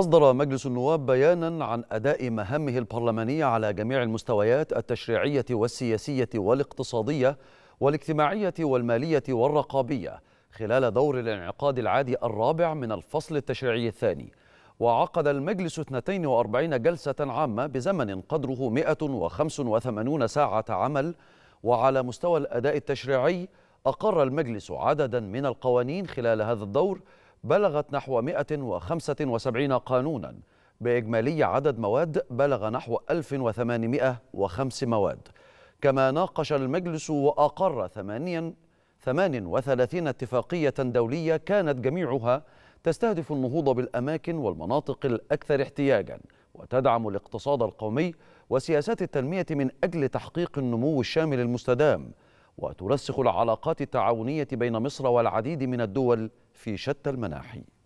أصدر مجلس النواب بيانا عن أداء مهامه البرلمانية على جميع المستويات التشريعية والسياسية والاقتصادية والاجتماعية والمالية والرقابية خلال دور الانعقاد العادي الرابع من الفصل التشريعي الثاني وعقد المجلس 42 جلسة عامة بزمن قدره 185 ساعة عمل وعلى مستوى الأداء التشريعي أقر المجلس عددا من القوانين خلال هذا الدور بلغت نحو 175 قانونا بإجمالي عدد مواد بلغ نحو 1805 مواد كما ناقش المجلس وأقر 38 اتفاقية دولية كانت جميعها تستهدف النهوض بالأماكن والمناطق الأكثر احتياجاً وتدعم الاقتصاد القومي وسياسات التنمية من أجل تحقيق النمو الشامل المستدام وترسخ العلاقات التعاونية بين مصر والعديد من الدول في شتى المناحي